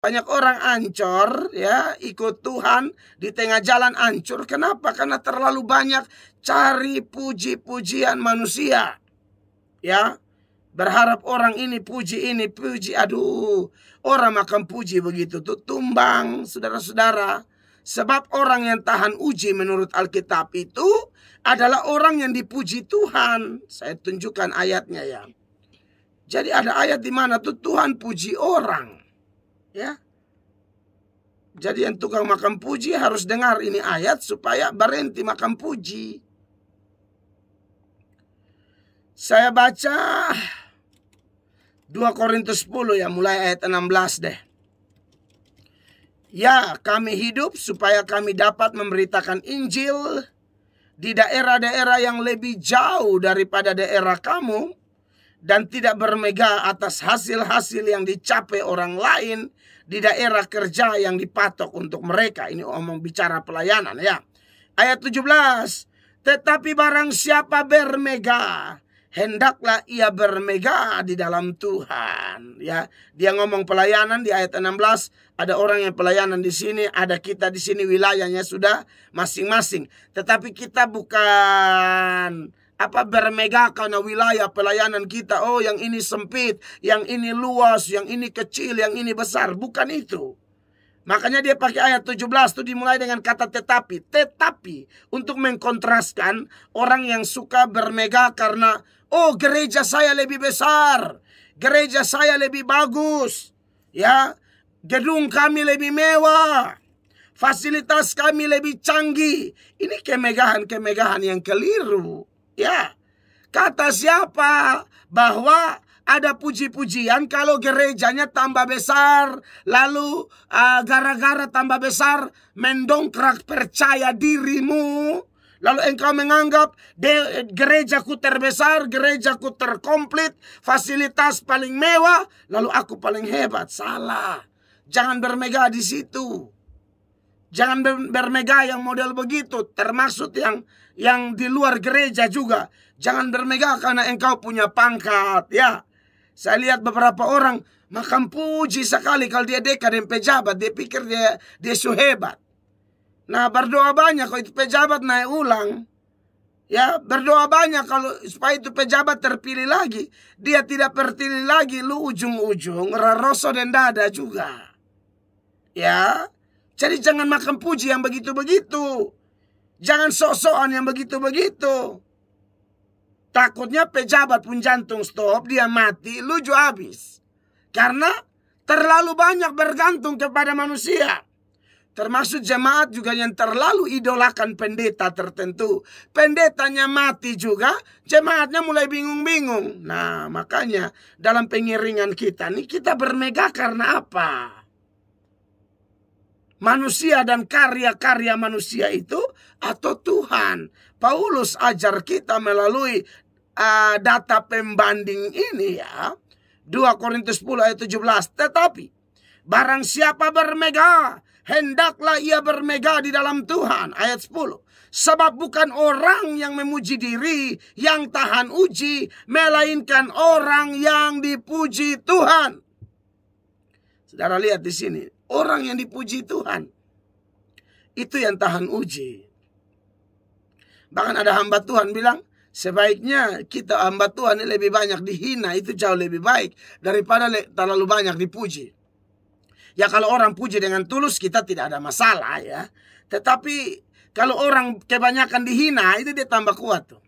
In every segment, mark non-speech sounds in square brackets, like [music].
Banyak orang ancur ya, ikut Tuhan di tengah jalan ancur. Kenapa? Karena terlalu banyak cari puji-pujian manusia. Ya. Berharap orang ini puji ini, puji aduh. Orang makan puji begitu tuh tumbang, saudara-saudara. Sebab orang yang tahan uji menurut Alkitab itu adalah orang yang dipuji Tuhan. Saya tunjukkan ayatnya ya. Jadi ada ayat di mana tuh Tuhan puji orang. Ya. Jadi yang tukang makan puji harus dengar ini ayat supaya berhenti makan puji. Saya baca 2 Korintus 10 ya mulai ayat 16 deh. Ya, kami hidup supaya kami dapat memberitakan Injil di daerah-daerah yang lebih jauh daripada daerah kamu dan tidak bermegah atas hasil-hasil yang dicapai orang lain di daerah kerja yang dipatok untuk mereka. Ini omong bicara pelayanan ya. Ayat 17. Tetapi barang siapa bermega, hendaklah ia bermega di dalam Tuhan. Ya, dia ngomong pelayanan di ayat 16, ada orang yang pelayanan di sini, ada kita di sini wilayahnya sudah masing-masing. Tetapi kita bukan apa bermegahkan wilayah pelayanan kita. Oh, yang ini sempit, yang ini luas, yang ini kecil, yang ini besar. Bukan itu. Makanya dia pakai ayat 17 itu dimulai dengan kata tetapi. Tetapi untuk mengkontraskan orang yang suka bermegah karena oh gereja saya lebih besar. Gereja saya lebih bagus. Ya, gedung kami lebih mewah. Fasilitas kami lebih canggih. Ini kemegahan-kemegahan yang keliru. Ya. Kata siapa bahwa ada puji-pujian kalau gerejanya tambah besar, lalu eh, gara-gara uh, tambah besar mendongkrak percaya dirimu. Lalu engkau menganggap de, gerejaku terbesar, gerejaku terkomplit, fasilitas paling mewah, lalu aku paling hebat. Salah. Jangan bermegah di situ. Jangan bermegah yang model begitu, termasuk yang yang di luar gereja juga. Jangan bermegah karena engkau punya pangkat, ya. Saya lihat beberapa orang makan puji sekali kalau dia dekat dan pejabat, dia pikir dia dia suhebat. Nah, berdoa banyak kalau itu pejabat naik ulang. Ya, berdoa banyak kalau supaya itu pejabat terpilih lagi. Dia tidak terpilih lagi, lu ujung-ujung raroso dan dada juga. Ya, jadi jangan makan puji yang begitu-begitu. Jangan sosokan yang begitu-begitu. Takutnya pejabat pun jantung stop, dia mati, lu juga habis. Karena terlalu banyak bergantung kepada manusia. Termasuk jemaat juga yang terlalu idolakan pendeta tertentu. Pendetanya mati juga, jemaatnya mulai bingung-bingung. Nah, makanya dalam pengiringan kita nih, kita bermegah karena apa? manusia dan karya-karya manusia itu atau Tuhan. Paulus ajar kita melalui uh, data pembanding ini ya. 2 Korintus 10 ayat 17. Tetapi barang siapa bermegah hendaklah ia bermegah di dalam Tuhan. Ayat 10. Sebab bukan orang yang memuji diri yang tahan uji, melainkan orang yang dipuji Tuhan. Saudara lihat di sini, Orang yang dipuji Tuhan. Itu yang tahan uji. Bahkan ada hamba Tuhan bilang, sebaiknya kita hamba Tuhan ini lebih banyak dihina, itu jauh lebih baik daripada terlalu banyak dipuji. Ya kalau orang puji dengan tulus kita tidak ada masalah ya. Tetapi kalau orang kebanyakan dihina itu dia tambah kuat tuh.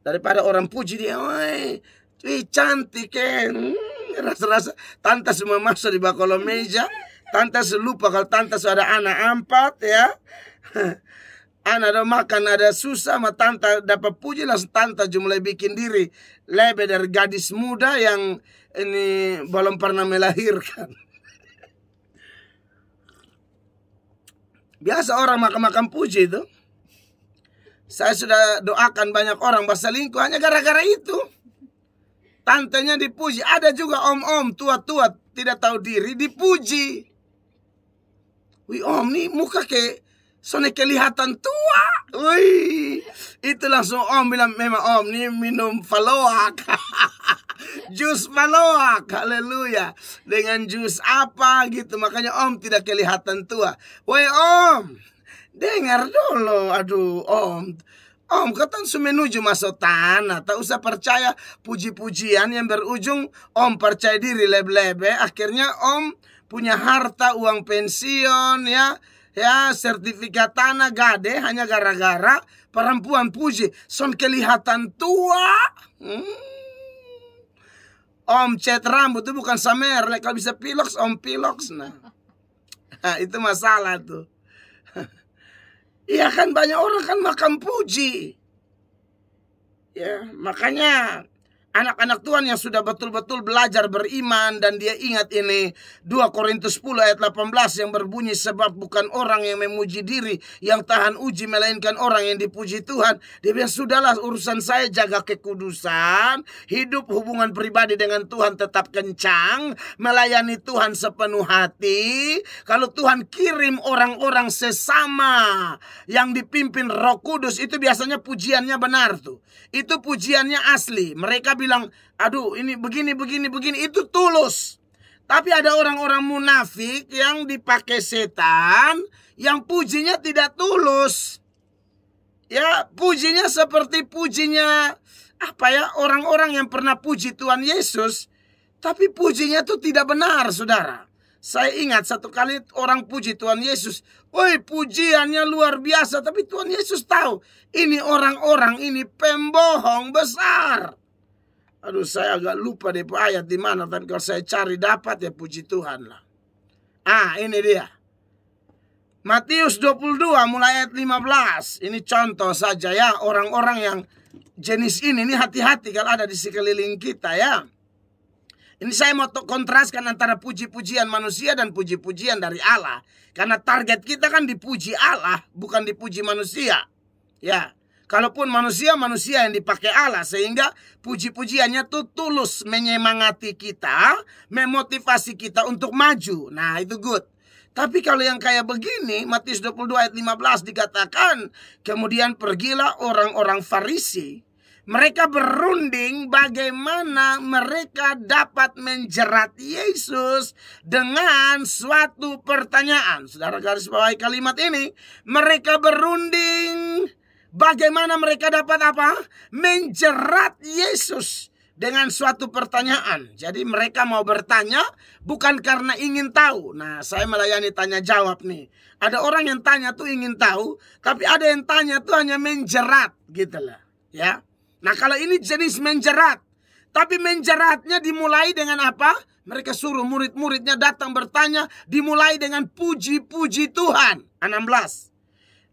Daripada orang puji dia, woi, cantik kan. rasa-rasa tante semua masuk di bawah kolom meja. Tante selupa kalau tante sudah ada anak empat ya. [laughs] Anak ada makan, ada susah sama tante dapat puji langsung tante mulai bikin diri lebih dari gadis muda yang ini belum pernah melahirkan. Biasa orang makan-makan puji itu. Saya sudah doakan banyak orang bahasa lingkuh hanya gara-gara itu. Tantenya dipuji, ada juga om-om tua-tua tidak tahu diri dipuji. Wih om nih muka ke Sone kelihatan tua Wih Itu langsung om bilang memang om nih minum faloak [laughs] Jus faloak Haleluya Dengan jus apa gitu Makanya om tidak kelihatan tua Woi om Dengar dulu Aduh om Om, katan su menuju masuk tanah. Tak usah percaya puji-pujian yang berujung Om percaya diri lebe-lebe. Akhirnya Om punya harta uang pensiun ya ya sertifikat tanah gade hanya gara-gara perempuan puji son kelihatan tua hmm. om cet rambut itu bukan samer kalau bisa pilox om pilox nah itu masalah tuh Iya kan banyak orang kan makan puji ya makanya anak-anak Tuhan yang sudah betul-betul belajar beriman dan dia ingat ini 2 Korintus 10 ayat 18 yang berbunyi sebab bukan orang yang memuji diri yang tahan uji melainkan orang yang dipuji Tuhan dia bilang sudahlah urusan saya jaga kekudusan hidup hubungan pribadi dengan Tuhan tetap kencang melayani Tuhan sepenuh hati kalau Tuhan kirim orang-orang sesama yang dipimpin Roh Kudus itu biasanya pujiannya benar tuh itu pujiannya asli mereka bilang, aduh ini begini, begini, begini, itu tulus. Tapi ada orang-orang munafik yang dipakai setan, yang pujinya tidak tulus. Ya, pujinya seperti pujinya apa ya orang-orang yang pernah puji Tuhan Yesus, tapi pujinya itu tidak benar, saudara. Saya ingat satu kali orang puji Tuhan Yesus. Woi pujiannya luar biasa. Tapi Tuhan Yesus tahu. Ini orang-orang ini pembohong besar. Aduh saya agak lupa deh Pak ayat di mana tapi kalau saya cari dapat ya puji Tuhan lah. Ah ini dia. Matius 22 mulai ayat 15. Ini contoh saja ya orang-orang yang jenis ini ini hati-hati kalau ada di sekeliling kita ya. Ini saya mau kontraskan antara puji-pujian manusia dan puji-pujian dari Allah. Karena target kita kan dipuji Allah, bukan dipuji manusia. Ya. Kalaupun manusia, manusia yang dipakai Allah. Sehingga puji-pujiannya itu tulus menyemangati kita, memotivasi kita untuk maju. Nah itu good. Tapi kalau yang kayak begini, Matius 22 ayat 15 dikatakan, kemudian pergilah orang-orang Farisi. Mereka berunding bagaimana mereka dapat menjerat Yesus dengan suatu pertanyaan. Saudara garis bawahi kalimat ini, mereka berunding Bagaimana mereka dapat apa? Menjerat Yesus dengan suatu pertanyaan. Jadi mereka mau bertanya bukan karena ingin tahu. Nah, saya melayani tanya jawab nih. Ada orang yang tanya tuh ingin tahu, tapi ada yang tanya tuh hanya menjerat gitu lah, ya. Nah, kalau ini jenis menjerat. Tapi menjeratnya dimulai dengan apa? Mereka suruh murid-muridnya datang bertanya dimulai dengan puji-puji Tuhan. 16.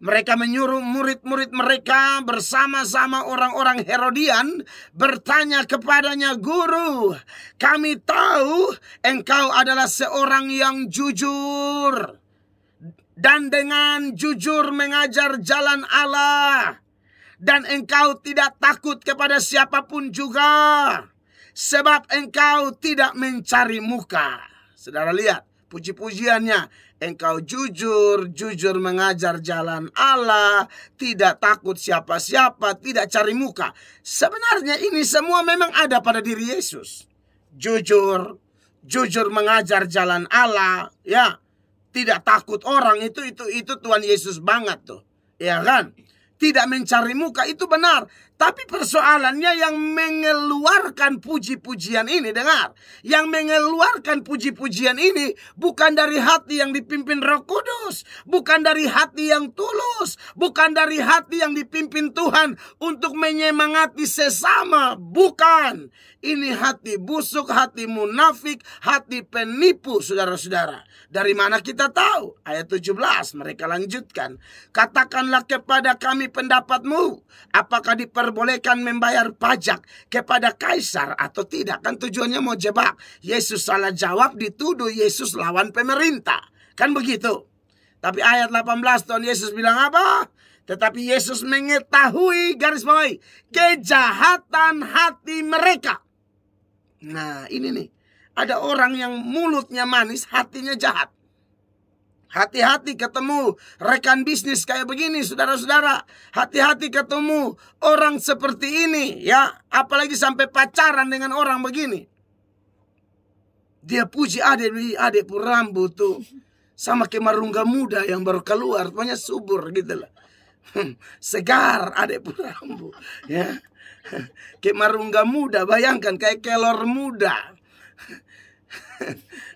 Mereka menyuruh murid-murid mereka bersama-sama orang-orang Herodian bertanya kepadanya, "Guru, kami tahu engkau adalah seorang yang jujur dan dengan jujur mengajar jalan Allah, dan engkau tidak takut kepada siapapun juga, sebab engkau tidak mencari muka." Saudara lihat puji-pujiannya Engkau jujur, jujur mengajar jalan Allah, tidak takut siapa-siapa, tidak cari muka. Sebenarnya ini semua memang ada pada diri Yesus. Jujur, jujur mengajar jalan Allah, ya. Tidak takut orang itu itu itu Tuhan Yesus banget tuh. Ya kan? Tidak mencari muka itu benar, tapi persoalannya yang mengeluarkan puji-pujian ini, dengar. Yang mengeluarkan puji-pujian ini bukan dari hati yang dipimpin roh kudus. Bukan dari hati yang tulus. Bukan dari hati yang dipimpin Tuhan untuk menyemangati sesama. Bukan. Ini hati busuk, hati munafik, hati penipu, saudara-saudara. Dari mana kita tahu? Ayat 17, mereka lanjutkan. Katakanlah kepada kami pendapatmu. Apakah diper diperbolehkan membayar pajak kepada kaisar atau tidak? Kan tujuannya mau jebak. Yesus salah jawab dituduh Yesus lawan pemerintah. Kan begitu. Tapi ayat 18 Tuhan Yesus bilang apa? Tetapi Yesus mengetahui garis bawahi kejahatan hati mereka. Nah ini nih. Ada orang yang mulutnya manis, hatinya jahat. Hati-hati ketemu rekan bisnis kayak begini saudara-saudara. Hati-hati ketemu orang seperti ini ya. Apalagi sampai pacaran dengan orang begini. Dia puji adik-adik pun rambut tuh. Sama kemarungga muda yang baru keluar. Pokoknya subur gitu lah. Hmm, segar adik pun rambut ya. kemarungga muda bayangkan kayak kelor muda.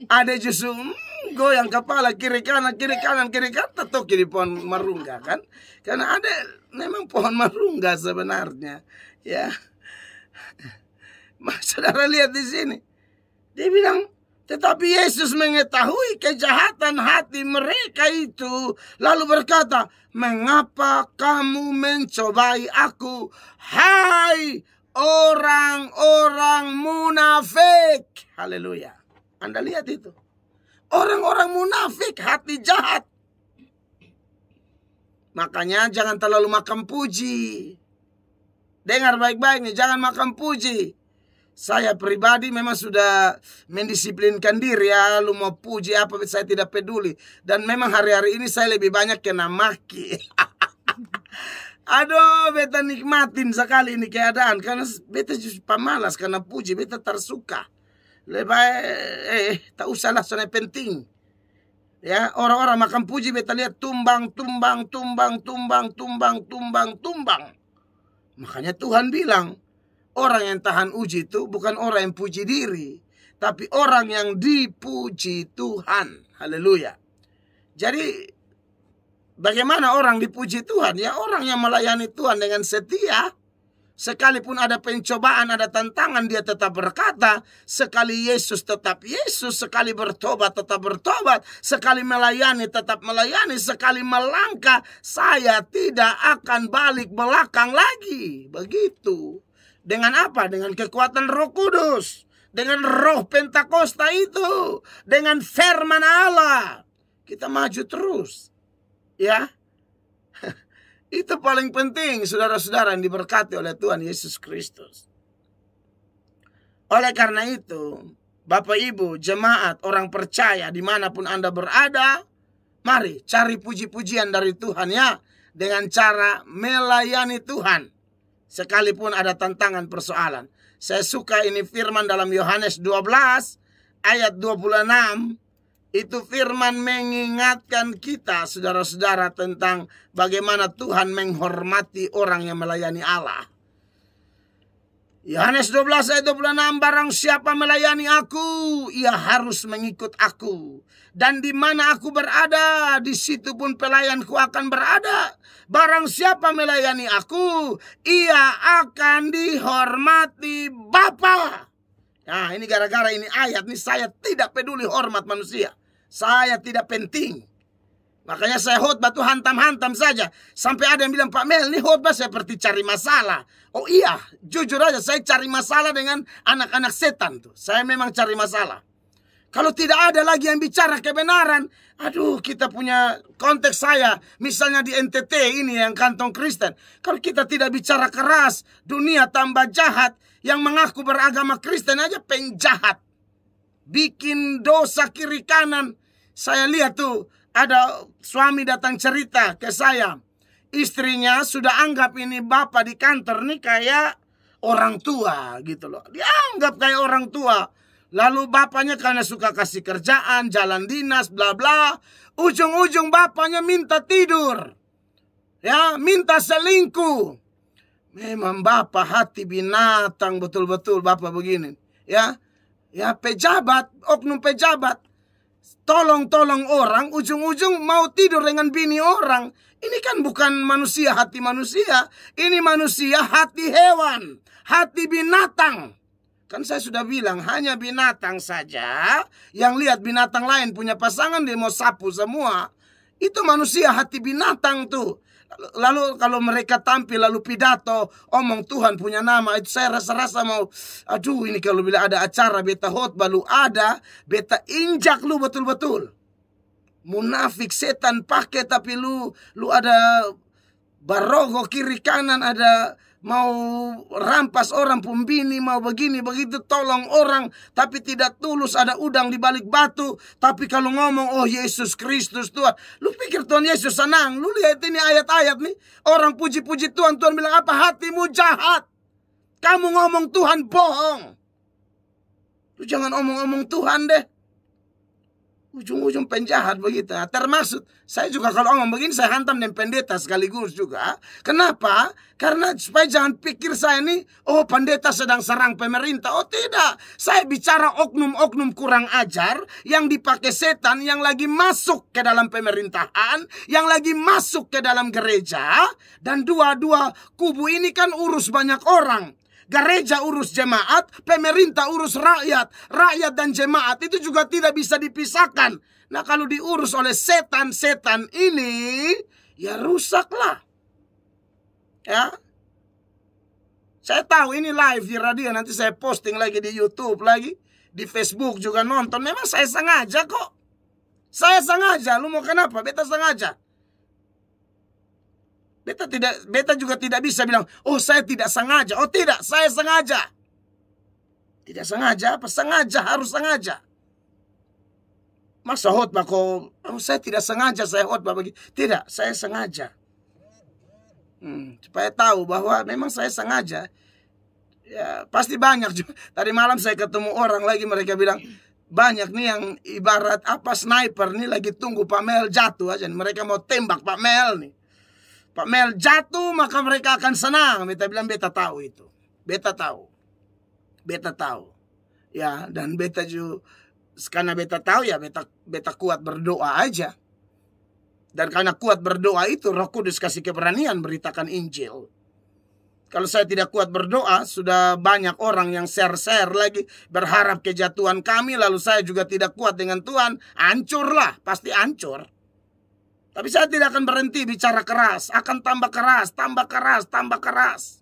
ada justru hmm, goyang kepala kiri kanan kiri kanan kiri kanan tetap kiri pohon marungga kan karena ada memang pohon marungga sebenarnya ya [laughs] Mas saudara lihat di sini dia bilang tetapi Yesus mengetahui kejahatan hati mereka itu. Lalu berkata, Mengapa kamu mencobai aku? Hai orang-orang munafik. Haleluya. Anda lihat itu. Orang-orang munafik hati jahat. Makanya jangan terlalu makan puji. Dengar baik-baik nih, jangan makan puji. Saya pribadi memang sudah mendisiplinkan diri ya. Lu mau puji apa, saya tidak peduli. Dan memang hari-hari ini saya lebih banyak kena maki. [laughs] Aduh, beta nikmatin sekali ini keadaan. Karena beta justru pemalas karena puji, beta tersuka. Lebay, eh, tak usahlah sana penting. Ya, orang-orang makan puji beta lihat tumbang, tumbang, tumbang, tumbang, tumbang, tumbang, tumbang. Makanya Tuhan bilang, orang yang tahan uji itu bukan orang yang puji diri, tapi orang yang dipuji Tuhan. Haleluya. Jadi bagaimana orang dipuji Tuhan? Ya orang yang melayani Tuhan dengan setia Sekalipun ada pencobaan, ada tantangan, dia tetap berkata, sekali Yesus tetap Yesus, sekali bertobat tetap bertobat, sekali melayani tetap melayani, sekali melangkah, saya tidak akan balik belakang lagi. Begitu. Dengan apa? Dengan kekuatan Roh Kudus, dengan Roh Pentakosta itu, dengan firman Allah. Kita maju terus. Ya. Itu paling penting saudara-saudara yang diberkati oleh Tuhan Yesus Kristus. Oleh karena itu, Bapak Ibu, jemaat, orang percaya dimanapun Anda berada, mari cari puji-pujian dari Tuhan ya. Dengan cara melayani Tuhan. Sekalipun ada tantangan persoalan. Saya suka ini firman dalam Yohanes 12 ayat 26 itu firman mengingatkan kita saudara-saudara tentang bagaimana Tuhan menghormati orang yang melayani Allah. Yohanes 12 ayat 26 barang siapa melayani aku ia harus mengikut aku dan di mana aku berada di situ pun pelayanku akan berada barang siapa melayani aku ia akan dihormati Bapa Nah ini gara-gara ini ayat ini saya tidak peduli hormat manusia saya tidak penting. Makanya saya khutbah tuh hantam-hantam saja. Sampai ada yang bilang, Pak Mel, ini khutbah seperti cari masalah. Oh iya, jujur aja saya cari masalah dengan anak-anak setan tuh. Saya memang cari masalah. Kalau tidak ada lagi yang bicara kebenaran, aduh kita punya konteks saya, misalnya di NTT ini yang kantong Kristen. Kalau kita tidak bicara keras, dunia tambah jahat, yang mengaku beragama Kristen aja penjahat. Bikin dosa kiri kanan, saya lihat tuh ada suami datang cerita ke saya. Istrinya sudah anggap ini bapak di kantor nih kayak orang tua gitu loh. Dianggap kayak orang tua. Lalu bapaknya karena suka kasih kerjaan, jalan dinas, bla bla. Ujung-ujung bapaknya minta tidur. Ya, minta selingkuh. Memang bapak hati binatang betul-betul bapak begini. Ya, ya pejabat, oknum pejabat tolong-tolong orang, ujung-ujung mau tidur dengan bini orang. Ini kan bukan manusia hati manusia, ini manusia hati hewan, hati binatang. Kan saya sudah bilang hanya binatang saja yang lihat binatang lain punya pasangan dia mau sapu semua. Itu manusia hati binatang tuh lalu kalau mereka tampil lalu pidato omong Tuhan punya nama itu saya rasa-rasa mau aduh ini kalau bila ada acara beta hot baru ada beta injak lu betul-betul munafik setan pakai tapi lu lu ada barogo kiri kanan ada mau rampas orang pembini, mau begini begitu tolong orang, tapi tidak tulus ada udang di balik batu. Tapi kalau ngomong, oh Yesus Kristus Tuhan, lu pikir Tuhan Yesus senang? Lu lihat ini ayat-ayat nih, orang puji-puji Tuhan, Tuhan bilang apa? Hatimu jahat. Kamu ngomong Tuhan bohong. Lu jangan omong-omong Tuhan deh ujung-ujung penjahat begitu. Ya. Termasuk saya juga kalau ngomong begini saya hantam dengan pendeta sekaligus juga. Kenapa? Karena supaya jangan pikir saya ini oh pendeta sedang serang pemerintah. Oh tidak, saya bicara oknum-oknum kurang ajar yang dipakai setan yang lagi masuk ke dalam pemerintahan, yang lagi masuk ke dalam gereja dan dua-dua kubu ini kan urus banyak orang gereja urus jemaat, pemerintah urus rakyat, rakyat dan jemaat itu juga tidak bisa dipisahkan. Nah kalau diurus oleh setan-setan ini, ya rusaklah. Ya, saya tahu ini live di radio, nanti saya posting lagi di YouTube lagi, di Facebook juga nonton. Memang saya sengaja kok. Saya sengaja, lu mau kenapa? Beta sengaja. Beta tidak beta juga tidak bisa bilang, "Oh, saya tidak sengaja." Oh, tidak, saya sengaja. Tidak sengaja apa? Sengaja harus sengaja. Masa hot, kok, oh, saya tidak sengaja saya khotbah bagi. Tidak, saya sengaja. Hmm, supaya tahu bahwa memang saya sengaja. Ya, pasti banyak juga. Tadi malam saya ketemu orang lagi mereka bilang, banyak nih yang ibarat apa sniper nih lagi tunggu Pak Mel jatuh aja. Mereka mau tembak Pak Mel nih. Pak Mel jatuh maka mereka akan senang. Beta bilang beta tahu itu. Beta tahu. Beta tahu. Ya, dan beta juga karena beta tahu ya beta beta kuat berdoa aja. Dan karena kuat berdoa itu Roh Kudus kasih keberanian beritakan Injil. Kalau saya tidak kuat berdoa, sudah banyak orang yang share-share lagi berharap kejatuhan kami lalu saya juga tidak kuat dengan Tuhan, lah pasti ancur tapi saya tidak akan berhenti bicara keras, akan tambah keras, tambah keras, tambah keras.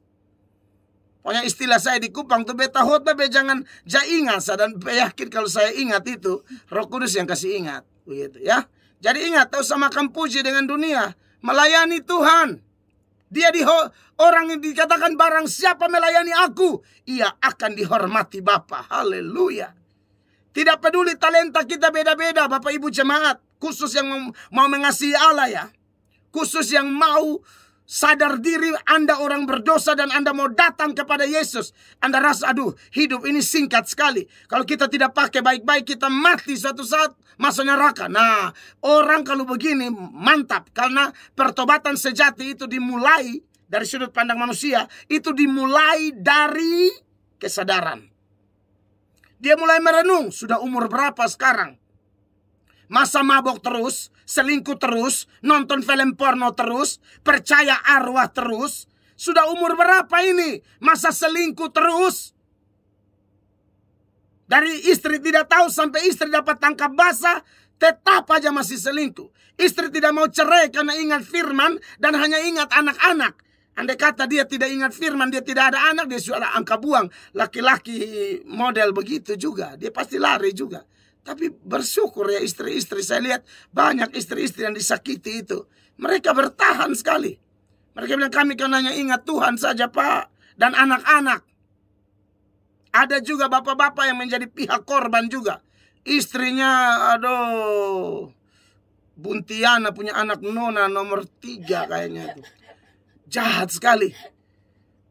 Pokoknya istilah saya di Kupang tuh beta hota be jangan ja ingat saya dan yakin kalau saya ingat itu Roh Kudus yang kasih ingat begitu ya. Jadi ingat tahu sama puji dengan dunia, melayani Tuhan. Dia di orang yang dikatakan barang siapa melayani aku, ia akan dihormati Bapa. Haleluya. Tidak peduli talenta kita beda-beda Bapak Ibu jemaat khusus yang mau, mengasihi Allah ya. Khusus yang mau sadar diri Anda orang berdosa dan Anda mau datang kepada Yesus. Anda rasa aduh hidup ini singkat sekali. Kalau kita tidak pakai baik-baik kita mati suatu saat masanya raka. Nah orang kalau begini mantap. Karena pertobatan sejati itu dimulai dari sudut pandang manusia. Itu dimulai dari kesadaran. Dia mulai merenung sudah umur berapa sekarang. Masa mabok terus, selingkuh terus, nonton film porno terus, percaya arwah terus. Sudah umur berapa ini? Masa selingkuh terus? Dari istri tidak tahu sampai istri dapat tangkap basah, tetap aja masih selingkuh. Istri tidak mau cerai karena ingat firman dan hanya ingat anak-anak. Andai kata dia tidak ingat firman, dia tidak ada anak, dia sudah angka buang. Laki-laki model begitu juga, dia pasti lari juga. Tapi bersyukur ya istri-istri saya lihat banyak istri-istri yang disakiti itu. Mereka bertahan sekali. Mereka bilang kami kan hanya ingat Tuhan saja pak dan anak-anak. Ada juga bapak-bapak yang menjadi pihak korban juga. Istrinya aduh Buntiana punya anak Nona nomor tiga kayaknya itu. Jahat sekali.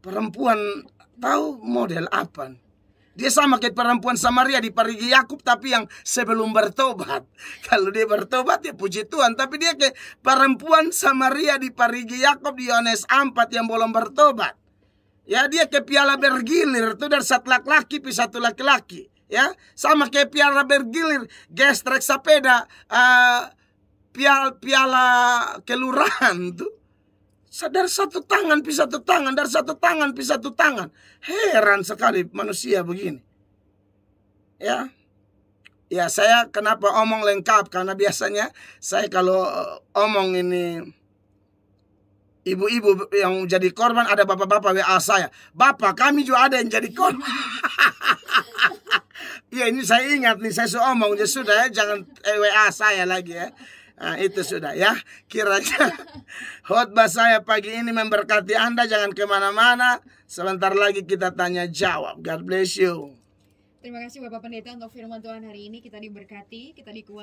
Perempuan tahu model apa? Dia sama kayak perempuan Samaria di parigi Yakub tapi yang sebelum bertobat. [laughs] Kalau dia bertobat ya puji Tuhan, tapi dia kayak perempuan Samaria di parigi Yakub di Yohanes 4 yang belum bertobat. Ya dia kayak piala bergilir tuh dari satu laki-laki pi satu laki-laki. Ya sama kayak piala bergilir gestrek sepeda uh, eh, piala piala kelurahan tuh dari satu tangan pisah satu tangan, dari satu tangan pisah satu tangan. Heran sekali manusia begini. Ya. Ya, saya kenapa omong lengkap karena biasanya saya kalau eh, omong ini ibu-ibu yang jadi korban ada bapak-bapak WA saya. Bapak, kami juga ada yang jadi korban. [laughs] ya ini saya ingat nih, saya suomong omong ya sudah ya jangan eh, WA saya lagi ya. Nah, itu sudah ya. Kiranya [laughs] khotbah saya pagi ini memberkati Anda. Jangan kemana-mana. Sebentar lagi kita tanya jawab. God bless you. Terima kasih Bapak Pendeta untuk firman Tuhan hari ini. Kita diberkati, kita dikuat